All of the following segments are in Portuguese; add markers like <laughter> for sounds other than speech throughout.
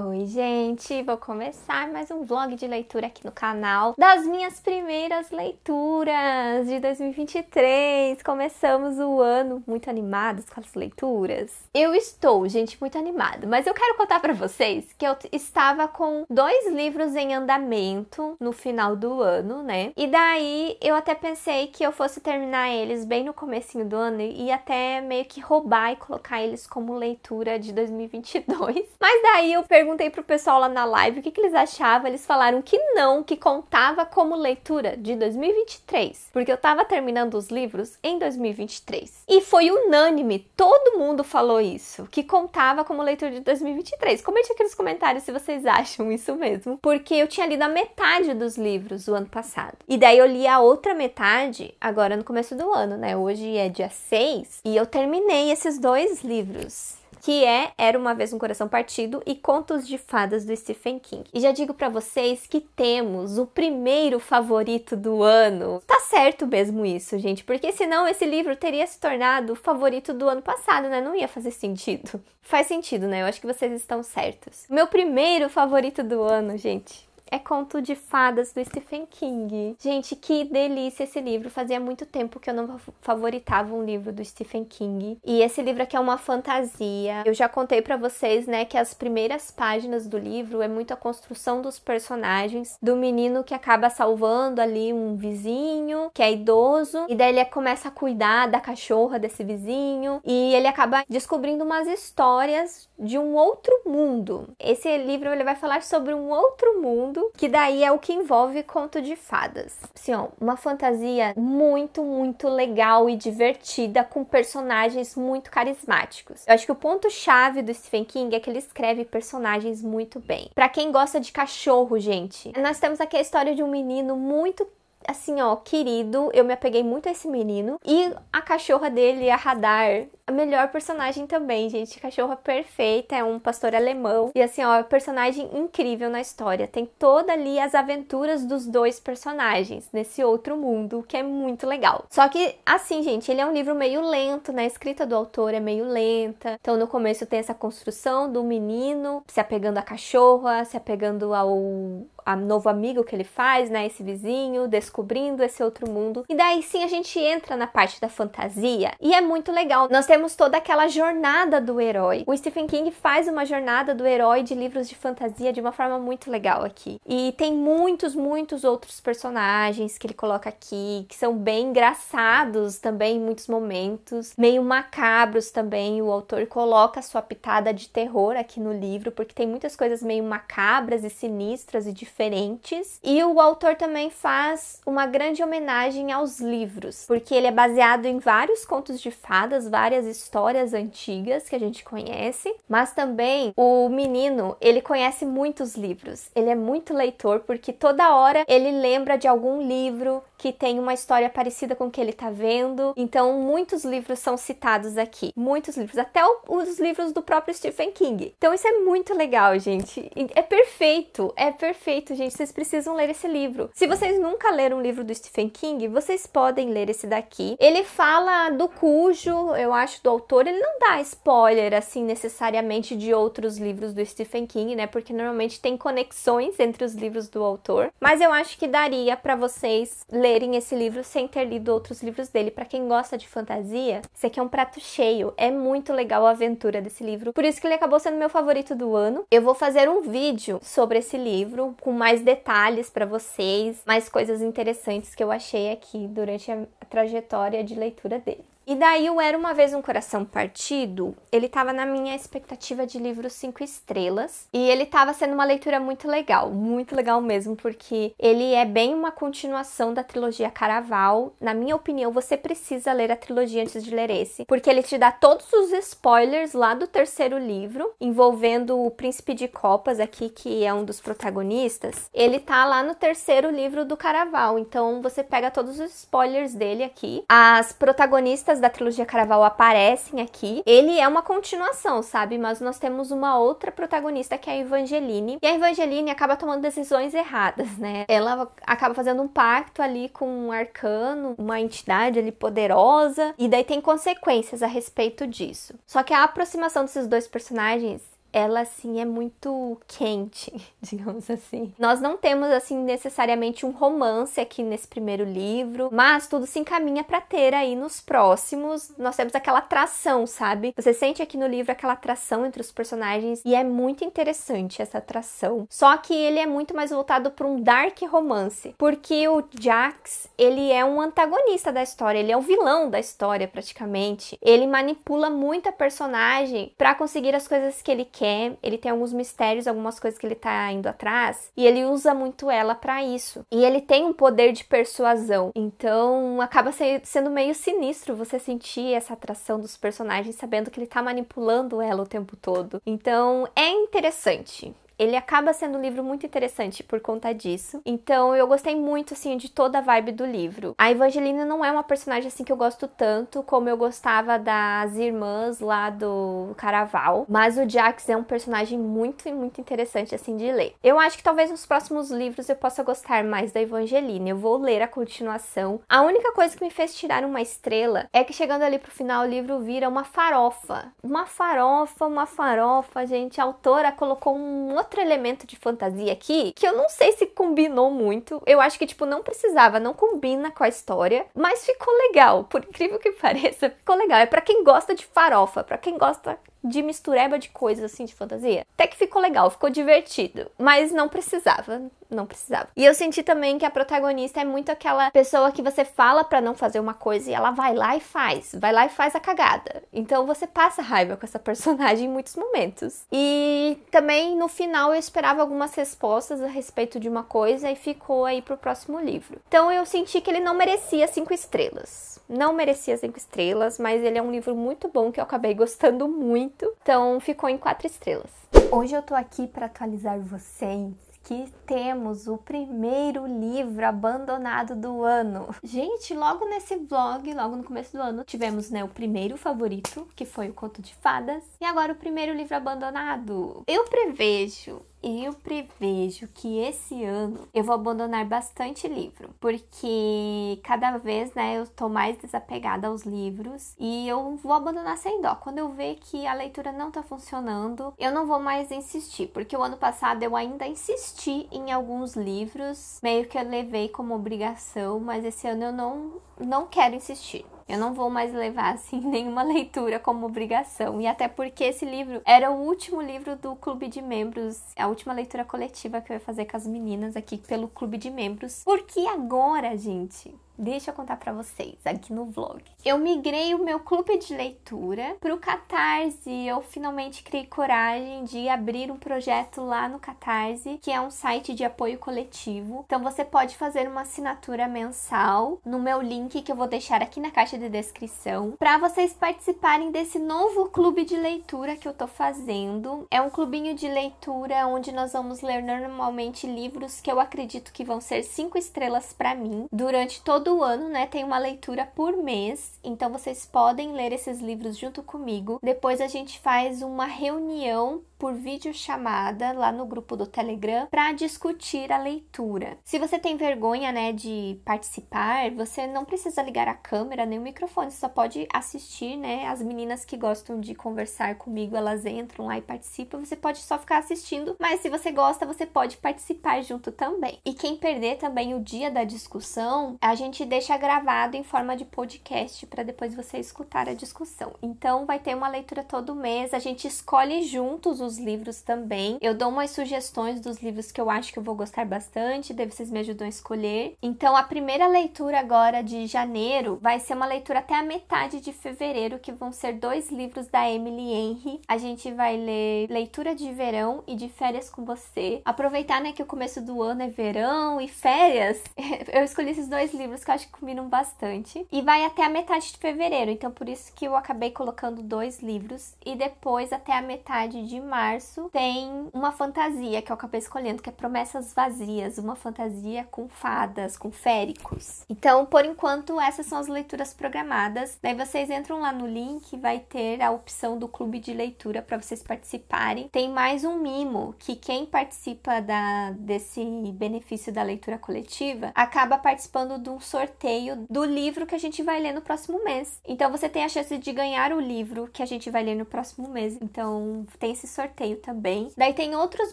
Oh, Oi, gente! Vou começar mais um vlog de leitura aqui no canal das minhas primeiras leituras de 2023. Começamos o ano muito animados com as leituras. Eu estou, gente, muito animada, mas eu quero contar para vocês que eu estava com dois livros em andamento no final do ano, né? E daí eu até pensei que eu fosse terminar eles bem no comecinho do ano e até meio que roubar e colocar eles como leitura de 2022. <laughs> Mas daí eu perguntei perguntei pro pessoal lá na live o que, que eles achavam, eles falaram que não, que contava como leitura de 2023, porque eu tava terminando os livros em 2023. E foi unânime, todo mundo falou isso, que contava como leitura de 2023. Comente aqui nos comentários se vocês acham isso mesmo, porque eu tinha lido a metade dos livros o ano passado. E daí eu li a outra metade agora no começo do ano, né? Hoje é dia 6 e eu terminei esses dois livros que é Era uma vez um coração partido e Contos de Fadas do Stephen King. E já digo para vocês que temos o primeiro favorito do ano. Tá certo mesmo isso, gente, porque senão esse livro teria se tornado o favorito do ano passado, né? Não ia fazer sentido. Faz sentido, né? Eu acho que vocês estão certos. Meu primeiro favorito do ano, gente é Conto de Fadas do Stephen King. Gente, que delícia esse livro. Fazia muito tempo que eu não favoritava um livro do Stephen King. E esse livro aqui é uma fantasia. Eu já contei para vocês, né, que as primeiras páginas do livro é muito a construção dos personagens, do menino que acaba salvando ali um vizinho, que é idoso, e daí ele começa a cuidar da cachorra desse vizinho e ele acaba descobrindo umas histórias de um outro mundo. Esse livro ele vai falar sobre um outro mundo que daí é o que envolve conto de fadas. Sim, ó, uma fantasia muito, muito legal e divertida, com personagens muito carismáticos. Eu acho que o ponto-chave do Stephen King é que ele escreve personagens muito bem. Para quem gosta de cachorro, gente, nós temos aqui a história de um menino muito assim, ó, querido. Eu me apeguei muito a esse menino. E a cachorra dele, a Radar, a melhor personagem também, gente. Cachorra perfeita, é um pastor alemão. E assim, ó, é personagem incrível na história. Tem toda ali as aventuras dos dois personagens nesse outro mundo, que é muito legal. Só que, assim, gente, ele é um livro meio lento, né? A escrita do autor é meio lenta. Então, no começo tem essa construção do menino se apegando à cachorra, se apegando ao novo amigo que ele faz, né? Esse vizinho, descobrindo esse outro mundo. E daí sim a gente entra na parte da fantasia e é muito legal. Nós temos toda aquela jornada do herói. O Stephen King faz uma jornada do herói de livros de fantasia de uma forma muito legal aqui. E tem muitos, muitos outros personagens que ele coloca aqui, que são bem engraçados também em muitos momentos, meio macabros também. O autor coloca sua pitada de terror aqui no livro, porque tem muitas coisas meio macabras e sinistras e difíceis diferentes. E o autor também faz uma grande homenagem aos livros, porque ele é baseado em vários contos de fadas, várias histórias antigas que a gente conhece, mas também o menino, ele conhece muitos livros. Ele é muito leitor porque toda hora ele lembra de algum livro, que tem uma história parecida com o que ele está vendo. Então, muitos livros são citados aqui. Muitos livros, até os livros do próprio Stephen King. Então, isso é muito legal, gente. É perfeito, é perfeito, gente. Vocês precisam ler esse livro. Se vocês nunca leram um livro do Stephen King, vocês podem ler esse daqui. Ele fala do cujo, eu acho, do autor. Ele não dá spoiler, assim, necessariamente de outros livros do Stephen King, né? Porque normalmente tem conexões entre os livros do autor. Mas eu acho que daria para vocês lerem lerem esse livro sem ter lido outros livros dele. Para quem gosta de fantasia, esse aqui é um prato cheio. É muito legal a aventura desse livro. Por isso que ele acabou sendo meu favorito do ano. Eu vou fazer um vídeo sobre esse livro com mais detalhes para vocês, mais coisas interessantes que eu achei aqui durante a trajetória de leitura dele. E daí o Era Uma Vez Um Coração Partido, ele estava na minha expectativa de livro cinco estrelas. E ele estava sendo uma leitura muito legal, muito legal mesmo, porque ele é bem uma continuação da trilogia Caraval. Na minha opinião, você precisa ler a trilogia antes de ler esse, porque ele te dá todos os spoilers lá do terceiro livro, envolvendo o Príncipe de Copas aqui, que é um dos protagonistas. Ele tá lá no terceiro livro do Caraval, então você pega todos os spoilers dele aqui. As protagonistas da trilogia Caraval aparecem aqui. Ele é uma continuação, sabe? Mas nós temos uma outra protagonista que é a Evangeline. E a Evangeline acaba tomando decisões erradas, né? Ela acaba fazendo um pacto ali com um arcano, uma entidade ali poderosa, e daí tem consequências a respeito disso. Só que a aproximação desses dois personagens ela assim é muito quente, <laughs> digamos assim. Nós não temos assim necessariamente um romance aqui nesse primeiro livro, mas tudo se encaminha para ter aí nos próximos. Nós temos aquela atração, sabe? Você sente aqui no livro aquela atração entre os personagens e é muito interessante essa atração. Só que ele é muito mais voltado para um dark romance, porque o Jax, ele é um antagonista da história, ele é o vilão da história praticamente. Ele manipula muito a personagem para conseguir as coisas que ele quer ele tem alguns mistérios, algumas coisas que ele tá indo atrás, e ele usa muito ela para isso. E ele tem um poder de persuasão, então acaba sendo meio sinistro você sentir essa atração dos personagens sabendo que ele tá manipulando ela o tempo todo. Então é interessante ele acaba sendo um livro muito interessante por conta disso. Então eu gostei muito assim de toda a vibe do livro. A Evangelina não é uma personagem assim que eu gosto tanto como eu gostava das irmãs lá do Caraval, mas o Jax é um personagem muito muito interessante assim de ler. Eu acho que talvez nos próximos livros eu possa gostar mais da Evangelina. Eu vou ler a continuação. A única coisa que me fez tirar uma estrela é que chegando ali pro final o livro vira uma farofa. Uma farofa, uma farofa, gente. A autora colocou um outro elemento de fantasia aqui que eu não sei se combinou muito. Eu acho que, tipo, não precisava, não combina com a história, mas ficou legal. Por incrível que <laughs> pareça, ficou legal. É para quem gosta de farofa, para quem gosta de mistureba de coisas assim de fantasia. Até que ficou legal, ficou divertido, mas não precisava não precisava. E eu senti também que a protagonista é muito aquela pessoa que você fala para não fazer uma coisa e ela vai lá e faz, vai lá e faz a cagada. Então você passa raiva com essa <laughs> personagem em muitos momentos. E também no final eu esperava algumas respostas a respeito de uma coisa e ficou aí pro próximo livro. Então eu senti que ele não merecia cinco estrelas. Não merecia cinco estrelas, mas ele é um livro muito bom que eu acabei gostando muito. Então ficou em quatro estrelas. Hoje eu tô aqui para atualizar vocês que temos o primeiro livro abandonado do ano. Gente, logo nesse vlog, logo no começo do ano, tivemos né, o primeiro favorito, que foi o Conto de Fadas, e agora o primeiro livro abandonado. Eu prevejo eu prevejo que esse ano eu vou abandonar bastante livro, porque cada vez, né, eu tô mais desapegada aos livros e eu vou abandonar sem dó. Quando eu ver que a leitura não tá funcionando, eu não vou mais insistir, porque o ano passado eu ainda insisti em alguns livros, meio que eu levei como obrigação, mas esse ano eu não não quero insistir. Eu não vou mais levar assim <laughs> nenhuma leitura como obrigação. E até porque esse livro era o último livro do clube de membros, a última leitura coletiva que eu ia fazer com as meninas aqui pelo clube de membros. Porque agora, gente, Deixa eu contar para vocês aqui no vlog. Eu migrei o meu clube de leitura para o Catarse. Eu finalmente criei coragem de abrir um projeto lá no Catarse, que é um site de apoio coletivo. Então você pode fazer uma assinatura mensal no meu link que eu vou deixar aqui na caixa de descrição para vocês participarem desse novo clube de leitura que eu tô fazendo. É um clubinho de leitura onde nós vamos ler normalmente livros que eu acredito que vão ser cinco estrelas para mim durante todo todo ano, né, tem uma leitura por mês, então vocês podem ler esses livros junto comigo. Depois a gente faz uma reunião por videochamada lá no grupo do Telegram para discutir a leitura. Se você tem vergonha, né, de participar, você não precisa ligar a câmera nem o microfone, você só pode assistir, né? As meninas que gostam de conversar comigo, elas entram lá e participam. Você pode só ficar assistindo, mas se você gosta, você pode participar junto também. E quem perder também o dia da discussão, a gente deixa gravado em forma de podcast para depois você escutar a discussão. Então vai ter uma leitura todo mês, a gente escolhe juntos os dos livros também. Eu dou umas sugestões dos livros que eu acho que eu vou gostar bastante, daí vocês me ajudam a escolher. Então, a primeira leitura agora de janeiro vai ser uma leitura até a metade de fevereiro, que vão ser dois livros da Emily Henry. A gente vai ler Leitura de Verão e de Férias com Você. Aproveitar, né, que o começo do ano é verão e férias. <laughs> eu escolhi esses dois livros que eu acho que combinam bastante. E vai até a metade de fevereiro, então por isso que eu acabei colocando dois livros. E depois até a metade de março março tem uma fantasia que eu é acabei escolhendo, que é Promessas Vazias, uma fantasia com fadas, com féricos. Então, por enquanto, essas são as leituras programadas. Daí vocês entram lá no link, vai ter a opção do clube de leitura para vocês participarem. Tem mais um mimo que quem participa da, desse benefício da leitura coletiva acaba participando de um sorteio do livro que a gente vai ler no próximo mês. Então, você tem a chance de ganhar o livro que a gente vai ler no próximo mês. Então, tem esse sorteio sorteio também. Daí tem outros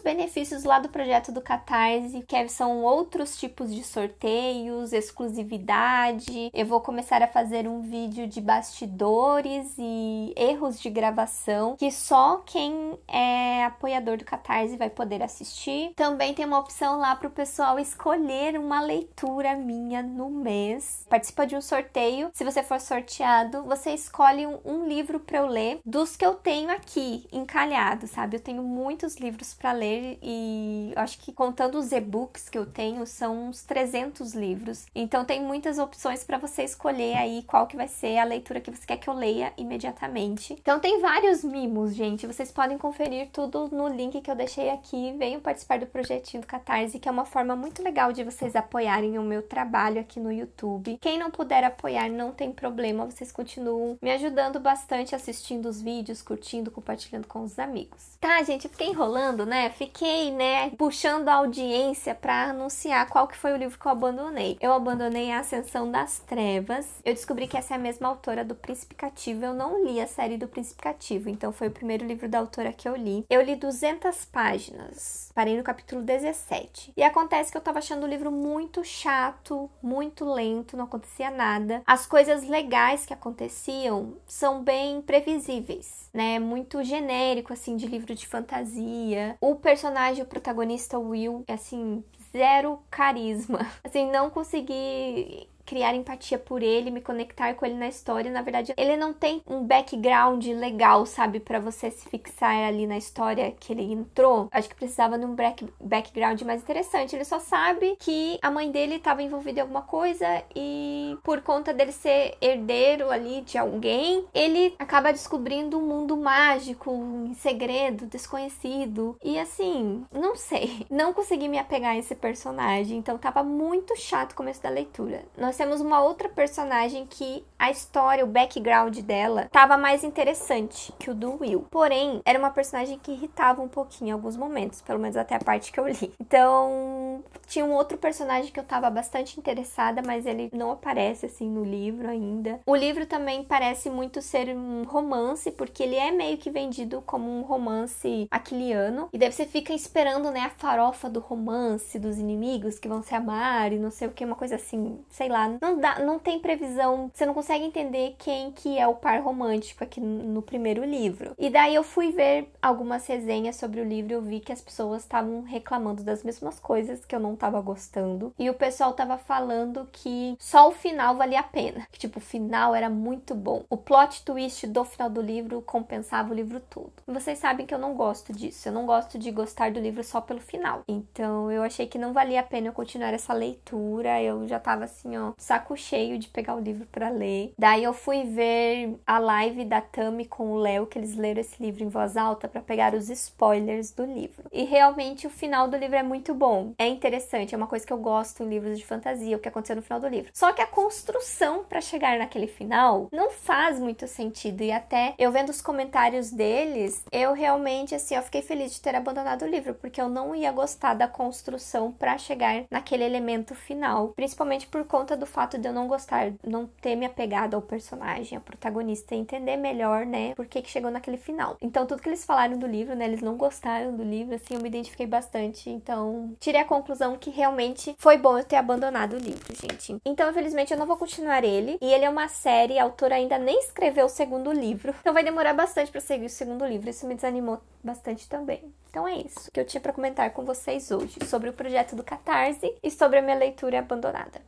benefícios lá do projeto do Catarse, que é, são outros tipos de sorteios, exclusividade. Eu vou começar a fazer um vídeo de bastidores e erros de gravação que só quem é apoiador do Catarse vai poder assistir. Também tem uma opção lá para o pessoal escolher uma leitura minha no mês. Participa de um sorteio. Se você for sorteado, você escolhe um, um livro para eu ler dos que eu tenho aqui encalhado, sabe? sabe? Eu tenho muitos livros para ler e acho que contando os e-books que eu tenho são uns 300 livros. Então tem muitas opções para você escolher aí qual que vai ser a leitura que você quer que eu leia imediatamente. Então tem vários mimos, gente. Vocês podem conferir tudo no link que eu deixei aqui. Venham participar do projetinho do Catarse, que é uma forma muito legal de vocês apoiarem o meu trabalho aqui no YouTube. Quem não puder apoiar, não tem problema, vocês continuam me ajudando bastante assistindo os vídeos, curtindo, compartilhando com os amigos. Tá, gente, fiquei enrolando, né? Fiquei, né, puxando a audiência para anunciar qual que foi o livro que eu abandonei. Eu abandonei A Ascensão das Trevas. Eu descobri que essa é a mesma autora do Príncipe Cativo. Eu não li a série do Príncipe Cativo, então foi o primeiro livro da autora que eu li. Eu li 200 páginas, parei no capítulo 17. E acontece que eu tava achando o livro muito chato, muito lento, não acontecia nada. As coisas legais que aconteciam são bem previsíveis, né? Muito genérico assim de livro livro de fantasia. O personagem, o protagonista Will, é assim, zero carisma. <laughs> Assim, não consegui criar empatia por ele, me conectar com ele na história. Na verdade, ele não tem um background legal, sabe, para você se fixar ali na história que ele entrou. Acho que precisava de um background mais interessante. Ele só sabe que a mãe dele estava envolvida em alguma coisa e por conta dele ser herdeiro ali de alguém, ele acaba descobrindo um mundo mágico, em um segredo, desconhecido. E assim, não sei, não consegui me apegar a esse personagem, então tava muito chato o começo da leitura. Nós temos uma outra personagem que a história, o background dela, estava mais interessante que o do Will. Porém, era uma personagem que irritava um pouquinho em alguns momentos, pelo menos até a parte que eu li. Então, tinha um outro personagem que eu tava bastante interessada, mas ele não aparece assim no livro ainda. O livro também parece muito ser um romance, porque ele é meio que vendido como um romance aquiliano. E daí você fica esperando, né, a farofa do romance, dos inimigos que vão se amar e não sei o que, uma coisa assim, sei lá. Não dá, não tem previsão, você não consegue entender quem que é o par romântico aqui no primeiro livro. E daí eu fui ver algumas resenhas sobre o livro e eu vi que as pessoas estavam reclamando das mesmas coisas que eu não tava gostando. E o pessoal tava falando que só o final valia a pena. Que, tipo, o final era muito bom. O plot twist do final do livro compensava o livro todo. vocês sabem que eu não gosto disso. Eu não gosto de gostar do livro só pelo final. Então eu achei que não valia a pena eu continuar essa leitura. Eu já tava assim, ó, saco cheio de pegar o livro para ler. Daí eu fui ver a live da Tami com o Léo, que eles leram esse livro em voz alta para pegar os spoilers do livro. E realmente o final do livro é muito bom. É interessante interessante, é uma coisa que eu gosto em livros de fantasia, o que aconteceu no final do livro. Só que a construção para chegar naquele final não faz muito sentido e até eu vendo os comentários deles, eu realmente assim, eu fiquei feliz de ter abandonado o livro, porque eu não ia gostar da construção para chegar naquele elemento final, principalmente por conta do fato de eu não gostar, não ter me apegado ao personagem, ao protagonista, entender melhor, né, por que que chegou naquele final. Então tudo que eles falaram do livro, né, eles não gostaram do livro, assim, eu me identifiquei bastante, então tirei a conclusão que realmente foi bom eu ter abandonado o livro, gente. Então, infelizmente, eu não vou continuar ele. E ele é uma série, a autora ainda nem escreveu o segundo livro. <laughs> Então vai demorar bastante para seguir o segundo livro. Isso me desanimou bastante também. Então é isso que eu tinha para comentar com vocês hoje sobre o projeto do Catarse e sobre a minha leitura abandonada.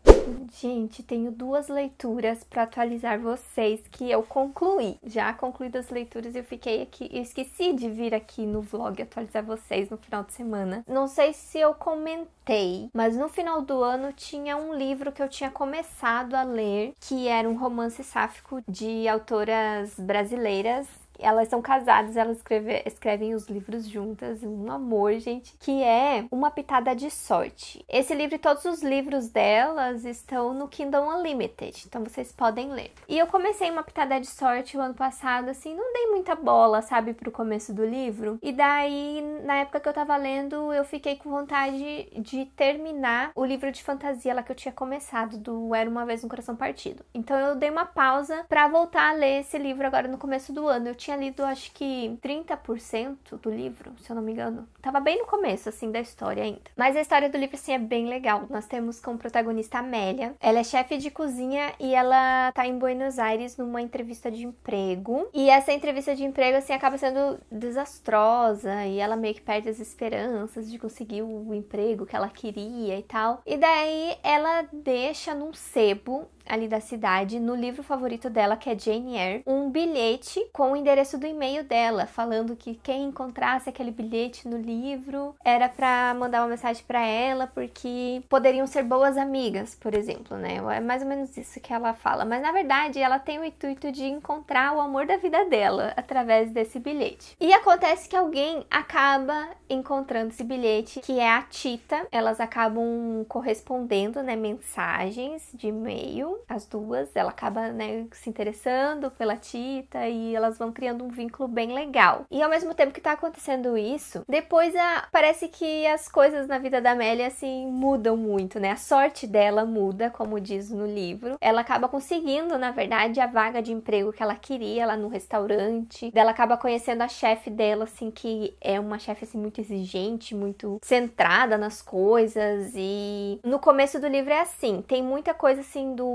Gente, tenho duas leituras para atualizar vocês que eu concluí. Já concluí as leituras e eu fiquei aqui, eu esqueci de vir aqui no vlog atualizar vocês no final de semana. Não sei se eu comentei, mas no final do ano tinha um livro que eu tinha começado a ler, que era um romance sáfico de autoras brasileiras elas são casadas, elas escreve, escrevem os livros juntas, um amor, gente, que é Uma Pitada de Sorte. Esse livro e todos os livros delas estão no Kindle Unlimited, então vocês podem ler. E eu comecei Uma Pitada de Sorte o ano passado, assim, não dei muita bola, sabe, pro começo do livro. E daí, na época que eu tava lendo, eu fiquei com vontade de terminar o livro de fantasia lá que eu tinha começado, do Era Uma Vez um Coração Partido. Então eu dei uma pausa para voltar a ler esse livro agora no começo do ano. Eu tinha lido acho que 30% do livro, se eu não me engano. Tava bem no começo, assim, da história ainda. Mas a história do livro, assim, é bem legal. Nós temos como protagonista Amélia. Ela é chefe de cozinha e ela tá em Buenos Aires numa entrevista de emprego. E essa entrevista de emprego, assim, acaba sendo desastrosa e ela meio que perde as esperanças de conseguir o emprego que ela queria e tal. E daí ela deixa num sebo ali da cidade, no livro favorito dela, que é Jane Eyre, um bilhete com o endereço do e-mail dela, falando que quem encontrasse aquele bilhete no livro era para mandar uma mensagem para ela, porque poderiam ser boas amigas, por exemplo, né? É mais ou menos isso que ela fala. Mas na verdade, ela tem o intuito de encontrar o amor da vida dela através desse bilhete. E acontece que alguém acaba encontrando esse bilhete, que é a Tita. Elas acabam correspondendo, né, mensagens de e-mail as duas, ela acaba né, se interessando pela Tita e elas vão criando um vínculo bem legal. E ao mesmo tempo que tá acontecendo isso, depois a, parece que as coisas na vida da Amélia assim mudam muito, né? A sorte dela muda, como diz no livro. Ela acaba conseguindo, na verdade, a vaga de emprego que ela queria lá no restaurante. Ela acaba conhecendo a chefe dela, assim, que é uma chefe assim muito exigente, muito centrada nas coisas e no começo do livro é assim, tem muita coisa assim do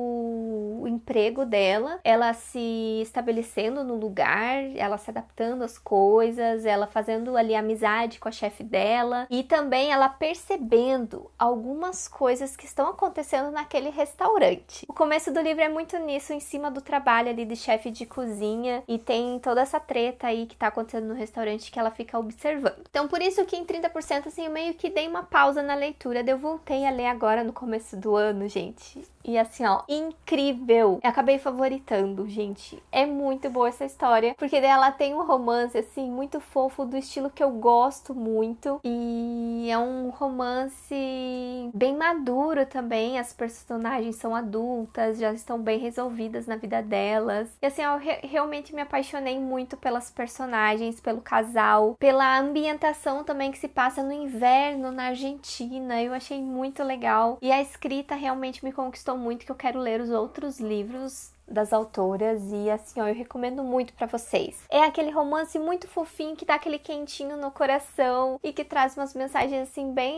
o emprego dela, ela se estabelecendo no lugar, ela se adaptando às coisas, ela fazendo ali amizade com a chefe dela e também ela percebendo algumas coisas que estão acontecendo naquele restaurante. O começo do livro é muito nisso, em cima do trabalho ali de chefe de cozinha e tem toda essa treta aí que tá acontecendo no restaurante que ela fica observando. Então, por isso que em 30% assim, eu meio que dei uma pausa na leitura, eu voltei a ler agora no começo do ano, gente. E assim, ó, em incrível. Eu acabei favoritando, gente. É muito boa essa história, porque dela tem um romance assim muito fofo do estilo que eu gosto muito e é um romance bem maduro também. As personagens são adultas, já estão bem resolvidas na vida delas. E assim, eu re realmente me apaixonei muito pelas personagens, pelo casal, pela ambientação também que se passa no inverno na Argentina. Eu achei muito legal e a escrita realmente me conquistou muito que eu quero ler os outros livros das autoras e assim, ó, eu recomendo muito para vocês. É aquele romance muito fofinho que dá aquele quentinho no coração e que traz umas mensagens assim bem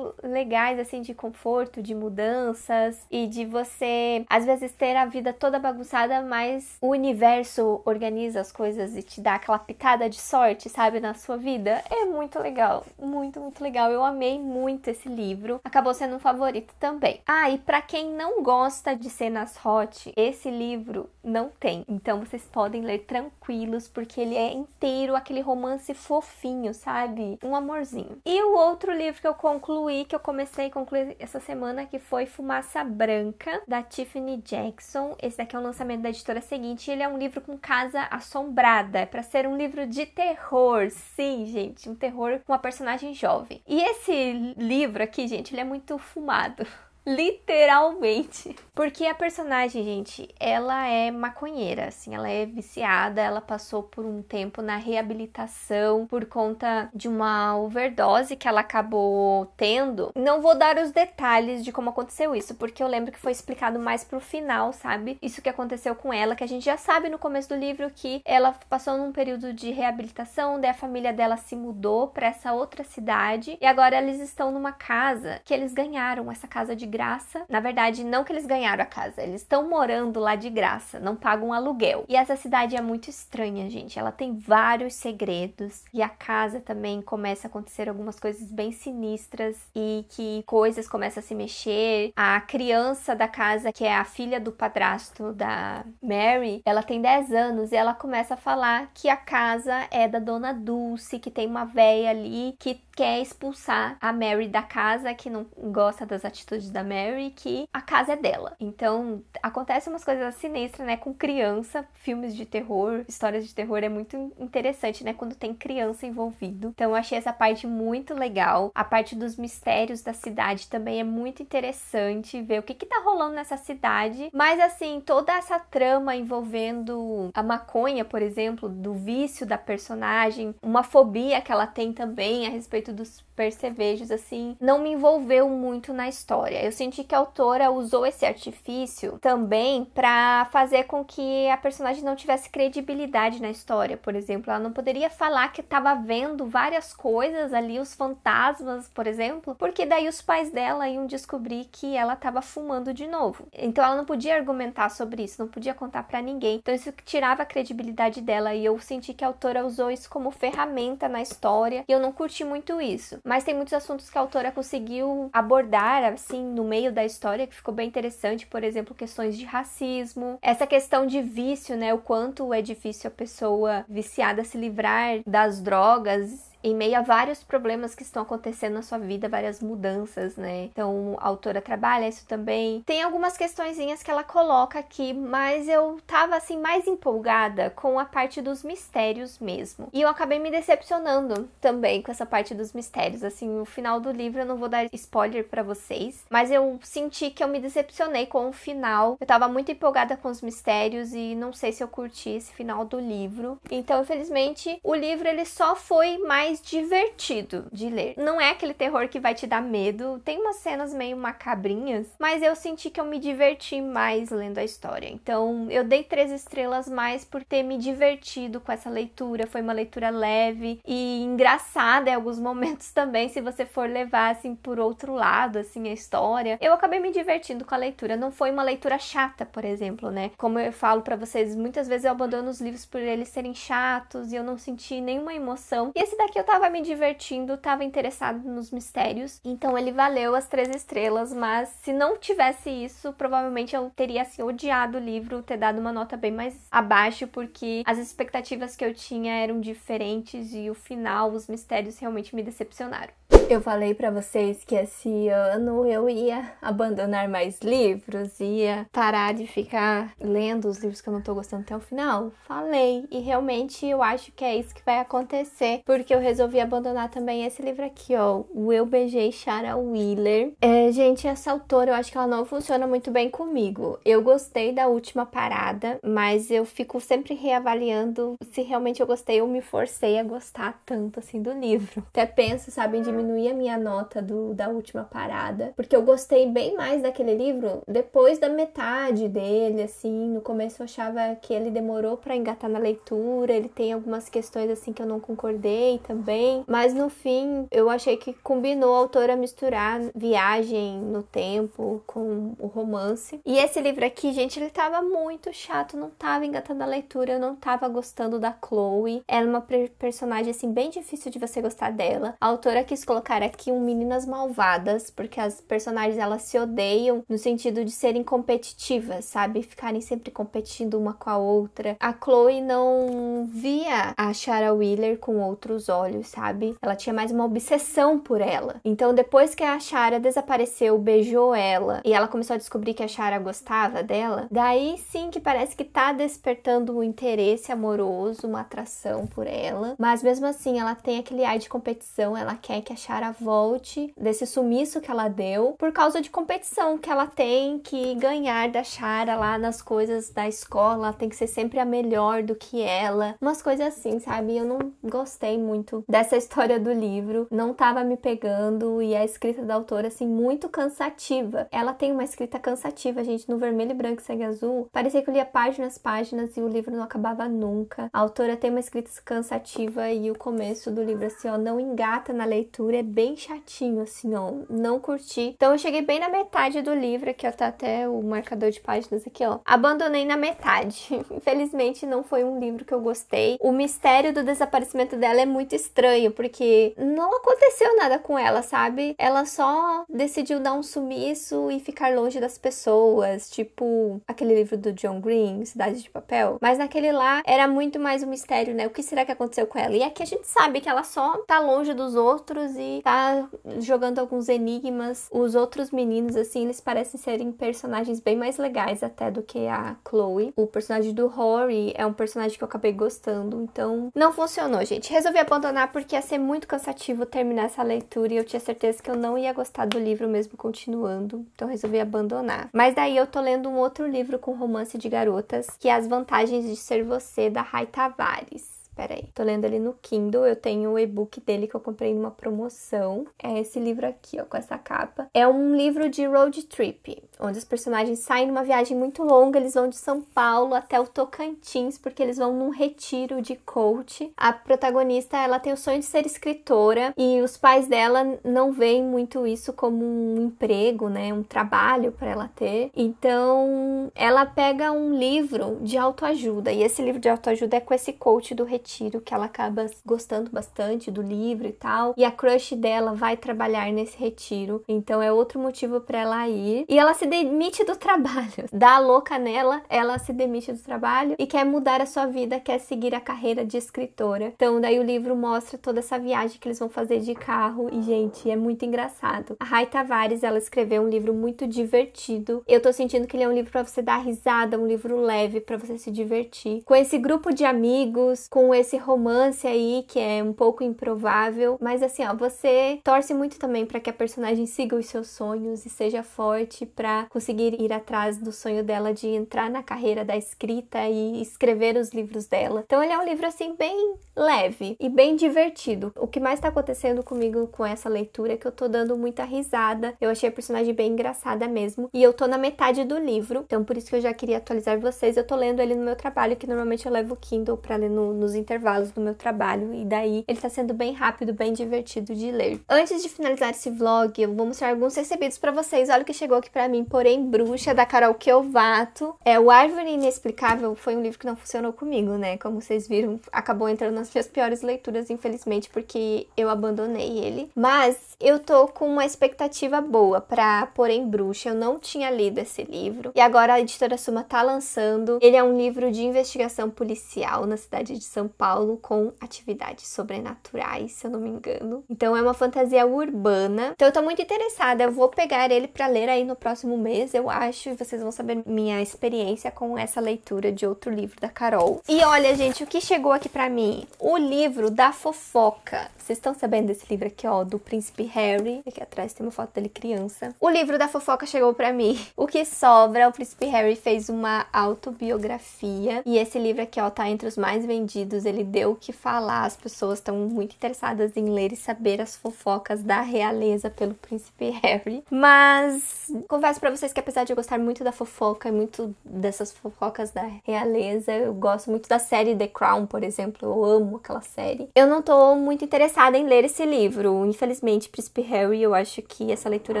legais assim de conforto, de mudanças e de você às vezes ter a vida toda bagunçada, mas o universo organiza as coisas e te dá aquela pitada de sorte, sabe, na sua vida. É muito legal, muito muito legal. Eu amei muito esse livro. Acabou sendo um favorito também. Ah, e para quem não gosta de cenas hot, esse livro livro não tem. Então vocês podem ler tranquilos, porque ele é inteiro aquele romance fofinho, sabe? Um amorzinho. E o outro livro que eu concluí, que eu comecei a concluir essa semana, que foi Fumaça Branca, da Tiffany Jackson. Esse daqui é um lançamento da editora seguinte. Ele é um livro com casa assombrada. É pra ser um livro de terror. Sim, gente, um terror com uma personagem jovem. E esse livro aqui, gente, ele é muito fumado. Literalmente. Porque a personagem, gente, ela é maconheira, assim, ela é viciada, ela passou por um tempo na reabilitação por conta de uma overdose que ela acabou tendo. Não vou dar os detalhes de como aconteceu isso, porque eu lembro que foi explicado mais pro final, sabe? Isso que aconteceu com ela, que a gente já sabe no começo do livro que ela passou num período de reabilitação, daí a família dela se mudou para essa outra cidade e agora eles estão numa casa que eles ganharam, essa casa de graça. Na verdade, não que eles ganharam a casa, eles estão morando lá de graça, não pagam aluguel. E essa cidade é muito estranha, gente. Ela tem vários segredos e a casa também começa a acontecer algumas coisas bem sinistras e que coisas começam a se mexer. A criança da casa, que é a filha do padrasto da Mary, ela tem 10 anos e ela começa a falar que a casa é da dona Dulce, que tem uma véia ali que quer expulsar a Mary da casa, que não gosta das atitudes da Mary que a casa é dela. Então, acontecem umas coisas sinistras, né, com criança, filmes de terror, histórias de terror é muito interessante, né, quando tem criança envolvido. Então, eu achei essa parte muito legal. A parte dos mistérios da cidade também é muito interessante ver o que que tá rolando nessa cidade, mas assim, toda essa trama envolvendo a maconha, por exemplo, do vício da personagem, uma fobia que ela tem também a respeito dos percevejos, assim, não me envolveu muito na história. Eu senti que a autora usou esse artifício também para fazer com que a personagem não tivesse credibilidade na história, por exemplo. Ela não poderia falar que estava vendo várias coisas ali, os fantasmas, por exemplo, porque daí os pais dela iam descobrir que ela estava fumando de novo. Então ela não podia argumentar sobre isso, não podia contar para ninguém. Então isso tirava a credibilidade dela e eu senti que a autora usou isso como ferramenta na história e eu não curti muito isso mas tem muitos assuntos que a autora conseguiu abordar, assim, no meio da história, que ficou bem interessante, por exemplo, questões de racismo, essa questão de vício, né? O quanto é difícil a pessoa viciada se livrar das drogas em meio a vários problemas que estão acontecendo na sua vida, várias mudanças, né? Então, a autora trabalha isso também. Tem algumas questõezinhas que ela coloca aqui, mas eu tava assim mais empolgada com a parte dos mistérios mesmo. E eu acabei me decepcionando também com essa parte dos mistérios. Assim, o final do livro eu não vou dar spoiler para vocês, mas eu senti que eu me decepcionei com o final. Eu tava muito empolgada com os mistérios e não sei se eu curti esse final do livro. Então, infelizmente, o livro ele só foi mais mais divertido de ler. Não é aquele terror que vai te dar medo, tem umas cenas meio macabrinhas, mas eu senti que eu me diverti mais lendo a história. Então eu dei três estrelas mais por ter me divertido com essa leitura. Foi uma leitura leve e engraçada em alguns <laughs> momentos também, se você for levar assim por outro lado, assim, a história. Eu acabei me divertindo com a leitura. Não foi uma leitura chata, por exemplo, né? Como eu falo para vocês, muitas vezes eu abandono os livros por eles serem chatos e eu não senti nenhuma emoção. E esse daqui eu eu tava me divertindo, tava interessado nos mistérios, então ele valeu as três estrelas, mas se não tivesse isso, provavelmente eu teria assim odiado o livro, ter dado uma nota bem mais abaixo, porque as expectativas que eu tinha eram diferentes e o final, os mistérios realmente me decepcionaram. Eu falei para vocês que esse ano eu ia abandonar mais livros, ia parar de ficar lendo os livros que eu não tô gostando até o final. Falei, e realmente eu acho que é isso que vai acontecer, porque eu resolvi abandonar também esse livro aqui, ó, O Eu Beijei Shara Wheeler. É, gente, essa autora eu acho que ela não funciona muito bem comigo. Eu gostei da última parada, mas eu fico sempre reavaliando se realmente eu gostei ou me forcei a gostar tanto assim do livro. Até penso, sabe, em diminuir diminuir a minha nota do, da última parada, porque eu gostei bem mais daquele livro depois da metade dele, assim. No começo eu achava que ele demorou para engatar na leitura, ele tem algumas questões assim que eu não concordei também, mas no fim eu achei que combinou a autora misturar viagem no tempo com o romance. E esse livro aqui, gente, ele tava muito chato, não tava engatando a leitura, eu não tava gostando da Chloe. Ela é uma personagem assim bem difícil de você gostar dela. A autora quis colocar colocar aqui um Meninas Malvadas, porque as personagens elas se odeiam no sentido de serem competitivas, sabe? Ficarem sempre competindo uma com a outra. A Chloe não via a Shara Wheeler com outros olhos, sabe? Ela tinha mais uma obsessão por ela. Então, depois que a Shara desapareceu, beijou ela e ela começou a descobrir que a Shara gostava dela, daí sim que parece que tá despertando um interesse amoroso, uma atração por ela. Mas mesmo assim, ela tem aquele ar de competição, ela quer que a Shara Sarah volte desse sumiço que ela deu por causa de competição que ela tem que ganhar da Shara lá nas coisas da escola, tem que ser sempre a melhor do que ela, umas coisas assim, sabe? Eu não gostei muito dessa <laughs> história do livro, não tava me pegando e a escrita da autora assim muito cansativa. Ela tem uma escrita cansativa, gente, no vermelho, branco e sangue azul, parecia que eu lia páginas, páginas e o livro não acabava nunca. A autora tem uma escrita cansativa e o começo do livro assim, ó, não engata na leitura, é bem chatinho, assim, ó. Não curti. Então eu cheguei bem na metade do livro, aqui, ó. É tá até o marcador de páginas aqui, ó. Abandonei na metade. <laughs> Infelizmente, não foi um livro que eu gostei. O mistério do desaparecimento dela é muito estranho, porque não aconteceu nada com ela, sabe? Ela só decidiu dar um sumiço e ficar longe das pessoas, tipo aquele livro do John Green, Cidade de Papel. Mas naquele lá era muito mais um mistério, né? O que será que aconteceu com ela? E aqui a gente sabe que ela só tá longe dos outros e tá jogando alguns enigmas. Os outros meninos, assim, eles parecem serem personagens bem mais legais até do que a Chloe. O personagem do Rory é um personagem que eu acabei gostando, então não funcionou, gente. Resolvi abandonar porque ia ser muito cansativo terminar essa leitura e eu tinha certeza que eu não ia gostar do livro mesmo continuando, então resolvi abandonar. Mas daí eu tô lendo um outro livro com romance de garotas, que é As Vantagens de Ser Você, da Rai Tavares. Peraí, tô lendo ele no Kindle, eu tenho o e-book dele que eu comprei numa promoção. É esse livro aqui, ó, com essa capa. É um livro de road trip, onde os personagens saem numa viagem muito longa, eles vão de São Paulo até o Tocantins, porque eles vão num retiro de coach. A protagonista, ela tem o sonho de ser escritora e os pais dela não veem muito isso como um emprego, né, um trabalho para ela ter. Então, ela pega um livro de autoajuda e esse livro de autoajuda é com esse coach do retiro retiro, que ela acaba gostando bastante do livro e tal. E a crush dela vai trabalhar nesse retiro, então é outro motivo para ela ir. E ela se demite do <laughs> trabalho. Dá a louca nela, ela se demite do trabalho e quer mudar a sua vida, quer seguir a carreira de escritora. Então, daí o livro mostra toda essa viagem que eles vão fazer de carro e, gente, é muito engraçado. A Rai Tavares, ela escreveu um livro muito divertido. Eu tô sentindo que ele é um livro para você dar risada, um livro leve para você se divertir. Com esse grupo de amigos, com esse romance aí que é um pouco improvável, mas assim, ó, você torce muito também para que a personagem siga os seus sonhos e seja forte para conseguir ir atrás do sonho dela de entrar na carreira da escrita e escrever os livros dela. Então ele é um livro assim bem leve e bem divertido. O que mais tá acontecendo comigo com essa leitura é que eu tô dando muita risada. Eu achei a personagem bem engraçada mesmo e eu tô na metade do livro. Então por isso que eu já queria atualizar vocês. Eu tô lendo ele no meu trabalho, que normalmente eu levo o Kindle para ler no, nos intervalos do meu trabalho e daí ele tá sendo bem rápido, bem divertido de ler. Antes de finalizar esse vlog, eu vou mostrar alguns recebidos para vocês. Olha o que chegou aqui para mim, porém bruxa da Carol Queovato É o Árvore Inexplicável foi um livro que não funcionou comigo, né? Como vocês viram, acabou entrando nas minhas piores leituras, infelizmente, porque eu abandonei ele. Mas eu tô com uma expectativa boa para Porém Bruxa. Eu não tinha lido esse livro e agora a editora Suma tá lançando. Ele é um livro de investigação policial na cidade de São Paulo com atividades sobrenaturais, se eu não me engano. Então é uma fantasia urbana. Então eu tô muito interessada, eu vou pegar ele para ler aí no próximo mês, eu acho, e vocês vão saber minha experiência com essa leitura de outro livro da Carol. E olha, gente, o que chegou aqui para mim? O livro da fofoca. Vocês estão sabendo desse livro aqui, ó, do Príncipe Harry. Aqui atrás tem uma foto dele criança. O livro da fofoca chegou para mim. <laughs> O que sobra, o Príncipe Harry fez uma autobiografia. E esse livro aqui, ó, tá entre os mais vendidos. Ele deu o que falar. As pessoas estão muito interessadas em ler e saber as fofocas da realeza pelo Príncipe Harry. Mas confesso para vocês que apesar de eu gostar muito da fofoca e muito dessas fofocas da realeza, eu gosto muito da série The Crown, por exemplo. Eu amo aquela série. Eu não tô muito interessada interessada em ler esse livro. Infelizmente, Príncipe Harry, eu acho que essa leitura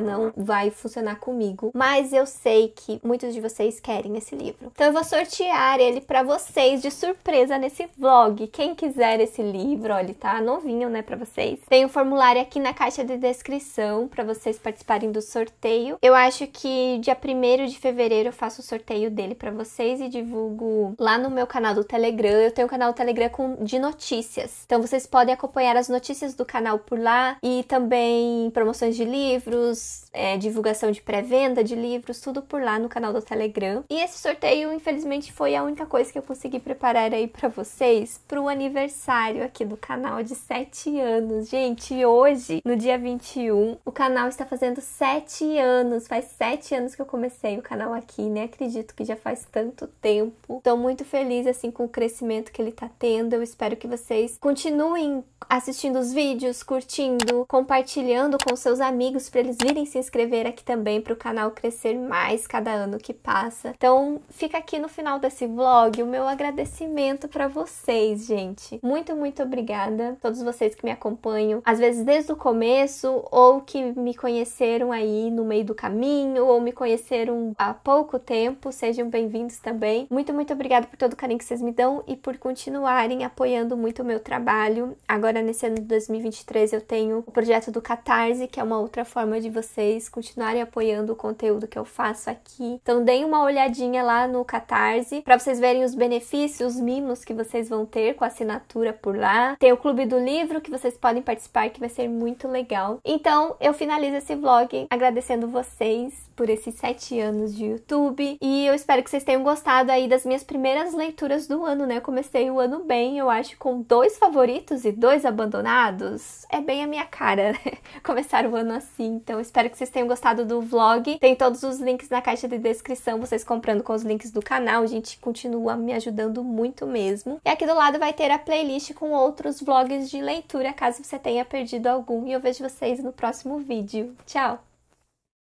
não vai funcionar comigo, mas eu sei que muitos de vocês querem esse livro. Então eu vou sortear ele para vocês de surpresa nesse vlog. Quem quiser esse livro, olha, tá novinho, né, para vocês. Tem o um formulário aqui na caixa de descrição para vocês participarem do sorteio. Eu acho que dia 1 de fevereiro eu faço o sorteio dele para vocês e divulgo lá no meu canal do Telegram. Eu tenho um canal do Telegram com, de notícias. Então vocês podem acompanhar as notícias notícias do canal por lá e também promoções de livros, é, divulgação de pré-venda de livros, tudo por lá no canal do Telegram. E esse sorteio, infelizmente, foi a única coisa que eu consegui preparar aí para vocês pro aniversário aqui do canal de 7 anos. Gente, hoje, no dia 21, o canal está fazendo 7 anos. Faz 7 anos que eu comecei o canal aqui, né? acredito que já faz tanto tempo. Tô muito feliz assim com o crescimento que ele tá tendo. Eu espero que vocês continuem assistindo assistindo os vídeos, curtindo, compartilhando com seus amigos para eles virem se inscrever aqui também para o canal crescer mais cada ano que passa. Então, fica aqui no final desse vlog o meu agradecimento para vocês, gente. Muito, muito obrigada todos vocês que me acompanham, às vezes desde o começo ou que me conheceram aí no meio do caminho ou me conheceram há pouco tempo, sejam bem-vindos também. Muito, muito obrigada por todo o carinho que vocês me dão e por continuarem apoiando muito o meu trabalho agora nesse ano de 2023 eu tenho o projeto do Catarse, que é uma outra forma de vocês continuarem apoiando o conteúdo que eu faço aqui. Então deem uma olhadinha lá no Catarse para vocês verem os benefícios, os mimos que vocês vão ter com a assinatura por lá. Tem o Clube do Livro que vocês podem participar, que vai ser muito legal. Então eu finalizo esse vlog agradecendo vocês por esses sete anos de YouTube. E eu espero que vocês tenham gostado aí das minhas primeiras leituras do ano, né? Eu comecei o ano bem, eu acho, com dois favoritos e dois abandonados. É bem a minha cara, né? <laughs> Começar o ano assim. Então, espero que vocês tenham gostado do vlog. Tem todos os links na caixa de descrição, vocês comprando com os links do canal. A gente continua me ajudando muito mesmo. E aqui do lado vai ter a playlist com outros vlogs de leitura, caso você tenha perdido algum. E eu vejo vocês no próximo vídeo. Tchau!